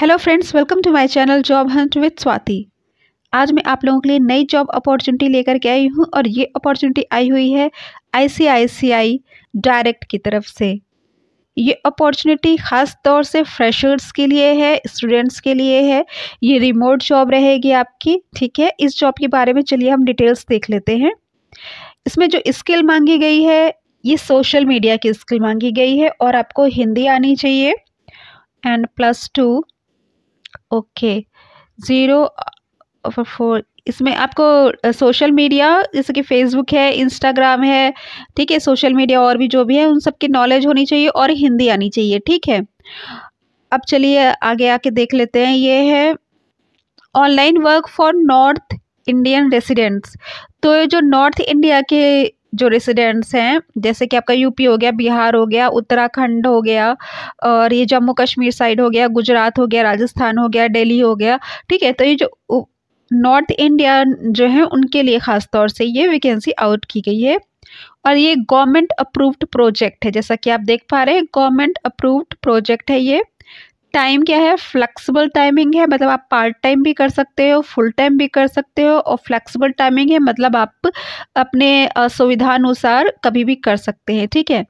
hello friends welcome to my channel job hunt with Swati आज मैं आप लोगों के लिए नई जॉब अपॉर्चुनिटी लेकर के आई हूँ और ये अपॉर्चुनिटी आई हुई है आईसीआईसीआई डायरेक्ट की तरफ से ये अपॉर्चुनिटी ख़ास तौर से फ्रेशर्स के लिए है स्टूडेंट्स के लिए है ये रिमोट जॉब रहेगी आपकी ठीक है इस जॉब के बारे में चलिए हम डिटेल्स देख लेते हैं इसमें जो स्किल मांगी गई है ये सोशल मीडिया की स्किल मांगी गई है और आपको हिंदी आनी चाहिए and plus two okay zero four इसमें आपको सोशल मीडिया जैसे कि फेसबुक है इंस्टाग्राम है ठीक है सोशल मीडिया और भी जो भी है उन सब की नॉलेज होनी चाहिए और हिंदी आनी चाहिए ठीक है अब चलिए आगे आके देख लेते हैं ये है online work for north Indian residents तो जो नॉर्थ इंडिया के जो रेसिडेंट्स हैं जैसे कि आपका यूपी हो गया बिहार हो गया उत्तराखंड हो गया और ये जम्मू कश्मीर साइड हो गया गुजरात हो गया राजस्थान हो गया दिल्ली हो गया ठीक है तो ये जो नॉर्थ इंडिया जो है उनके लिए ख़ास तौर से ये वैकेंसी आउट की गई है और ये गवर्नमेंट अप्रूव्ड प्रोजेक्ट है जैसा कि आप देख पा रहे हैं गवर्नमेंट अप्रूव्ड प्रोजेक्ट है ये टाइम क्या है फ्लेक्सिबल टाइमिंग है मतलब आप पार्ट टाइम भी कर सकते हो फुल टाइम भी कर सकते हो और फ्लेक्सिबल टाइमिंग है मतलब आप अपने सुविधानुसार कभी भी कर सकते हैं ठीक है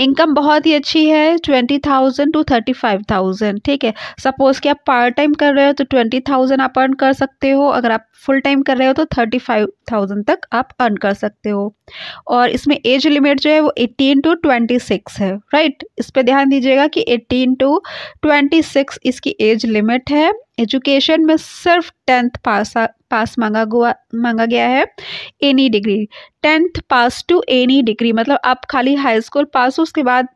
इनकम बहुत ही अच्छी है twenty thousand to thirty five thousand ठीक है सपोज़ कि आप पार्ट टाइम कर रहे हो तो ट्वेंटी थाउजेंड आप अर्न कर सकते हो अगर आप फुल टाइम कर रहे हो तो थर्टी फाइव थाउजेंड तक आप अर्न कर सकते हो और इसमें एज लिमिट जो है वो एटीन टू ट्वेंटी सिक्स है राइट इस पर ध्यान दीजिएगा कि एटीन टू ट्वेंटी सिक्स इसकी एज लिमिट है एजुकेशन में सिर्फ टेंथ पास पास मांगा गुआ मांगा गया है any degree e tenth pass to any degree e मतलब आप खाली हाई स्कूल पास हो उसके बाद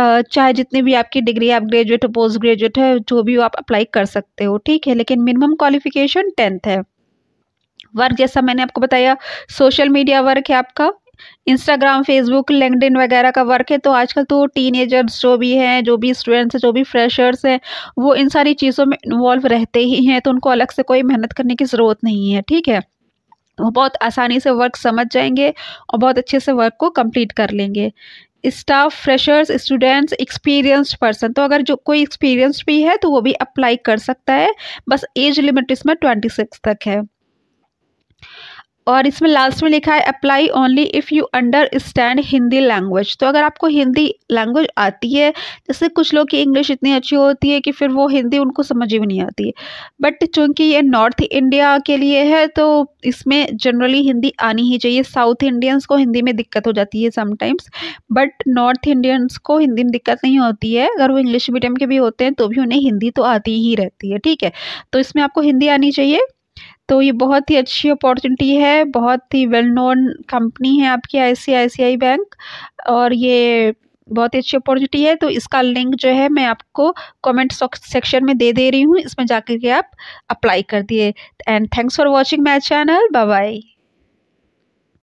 चाहे जितनी भी आपकी डिग्री आप ग्रेजुएट हो पोस्ट ग्रेजुएट है जो भी हो आप अप्लाई कर सकते हो ठीक है लेकिन मिनिमम क्वालिफिकेशन टेंथ है वर्क जैसा मैंने आपको बताया सोशल मीडिया वर्क है आपका इंस्टाग्राम फेसबुक लिंकड वगैरह का वर्क है तो आजकल तो टीनेजर्स जो भी हैं जो भी स्टूडेंट्स हैं जो भी फ्रेशर्स हैं वो इन सारी चीज़ों में इन्वॉल्व रहते ही हैं तो उनको अलग से कोई मेहनत करने की ज़रूरत नहीं है ठीक है वो बहुत आसानी से वर्क समझ जाएंगे और बहुत अच्छे से वर्क को कंप्लीट कर लेंगे staff freshers students experienced person तो अगर जो कोई एक्सपीरियंस भी है तो वो भी अप्लाई कर सकता है बस एज लिमिट इसमें ट्वेंटी सिक्स तक है और इसमें लास्ट में लिखा है apply only if you understand Hindi language तो अगर आपको हिंदी लैंग्वेज आती है जैसे कुछ लोग की इंग्लिश इतनी अच्छी होती है कि फिर वो हिंदी उनको समझ में नहीं आती है बट चूँकि ये नॉर्थ इंडिया के लिए है तो इसमें जनरली हिंदी आनी ही चाहिए साउथ इंडियंस को हिंदी में दिक्कत हो जाती है समटाइम्स बट नॉर्थ इंडियंस को हिंदी में दिक्कत नहीं होती है अगर वो इंग्लिश मीडियम के भी होते हैं तो भी उन्हें हिंदी तो आती ही रहती है ठीक है तो इसमें आपको हिंदी आनी चाहिए तो ये बहुत ही अच्छी अपॉर्चुनिटी है बहुत ही वेल नोन कंपनी है आपकी आईसीआईसीआई बैंक और ये बहुत ही अच्छी अपॉर्चुनिटी है तो इसका लिंक जो है मैं आपको कमेंट सेक्शन में दे दे रही हूँ इसमें जाकर के आप अप्लाई कर दिए and thanks for watching my channel bye bye